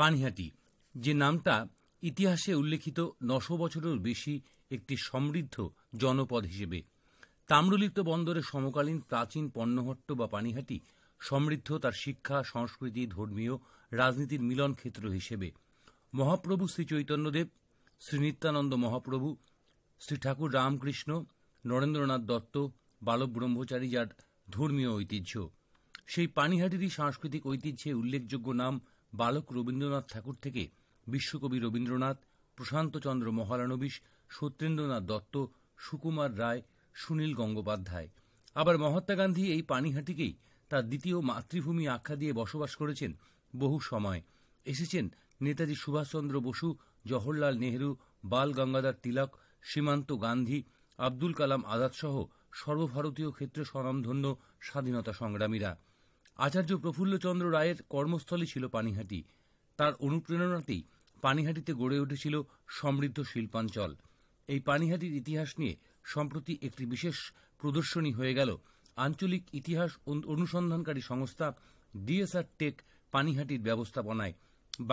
পানিহাটি যে নামটা ইতিহাসে উল্লেখিত নশো বছরের বেশি একটি সমৃদ্ধ জনপদ হিসেবে তাম্রলিপ্ত বন্দরের সমকালীন প্রাচীন পণ্যহট্ট বা পানিহাটি সমৃদ্ধ তার শিক্ষা সংস্কৃতি ধর্মীয় রাজনীতির মিলন ক্ষেত্র হিসেবে মহাপ্রভু শ্রী চৈতন্যদেব শ্রী নিত্যানন্দ মহাপ্রভু শ্রী ঠাকুর রামকৃষ্ণ নরেন্দ্রনাথ দত্ত বালক ব্রহ্মচারী যার ধর্মীয় ঐতিহ্য সেই পানিহাটিরই সাংস্কৃতিক ঐতিহ্যে উল্লেখযোগ্য নাম বালক রবীন্দ্রনাথ ঠাকুর থেকে বিশ্বকবি রবীন্দ্রনাথ প্রশান্ত চন্দ্র মহালানবিশ সত্যেন্দ্রনাথ দত্ত সুকুমার রায় সুনীল গঙ্গোপাধ্যায় আবার মহাত্মা গান্ধী এই পানিহাটিকেই তার দ্বিতীয় মাতৃভূমি আখ্যা দিয়ে বসবাস করেছেন বহু সময় এসেছেন নেতাজি সুভাষচন্দ্র বসু জওহরলাল নেহরু বাল গঙ্গাধর তিলক সীমান্ত গান্ধী আব্দুল কালাম আজাদসহ সর্বভারতীয় ক্ষেত্রে স্বনামধন্য স্বাধীনতা সংগ্রামীরা আচার্য প্রফুল্লচন্দ্র রায়ের কর্মস্থলই ছিল পানিহাটি তার অনুপ্রেরণাতেই পানিহাটিতে গড়ে উঠেছিল সমৃদ্ধ শিল্পাঞ্চল এই পানিহাটির ইতিহাস নিয়ে সম্প্রতি একটি বিশেষ প্রদর্শনী হয়ে গেল আঞ্চলিক ইতিহাস অনুসন্ধানকারী সংস্থা ডিএসআর টেক পানিহাটির ব্যবস্থাপনায়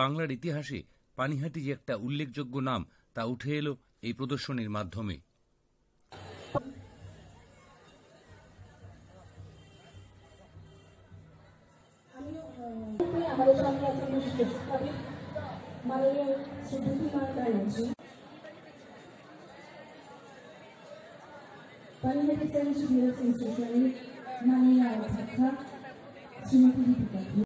বাংলার ইতিহাসে পানিহাটি যে একটা উল্লেখযোগ্য নাম তা উঠে এলো এই প্রদর্শনীর মাধ্যমে আমাদের সঙ্গে আছেন বিশিষ্ট শিক্ষাবিদ মাননীয় সিদ্ধিকি মান ব্যানার্জি বাংলাদেশ ইনস্টিটিউট মাননীয় অধ্যক্ষা শ্রীমতী দীপিকা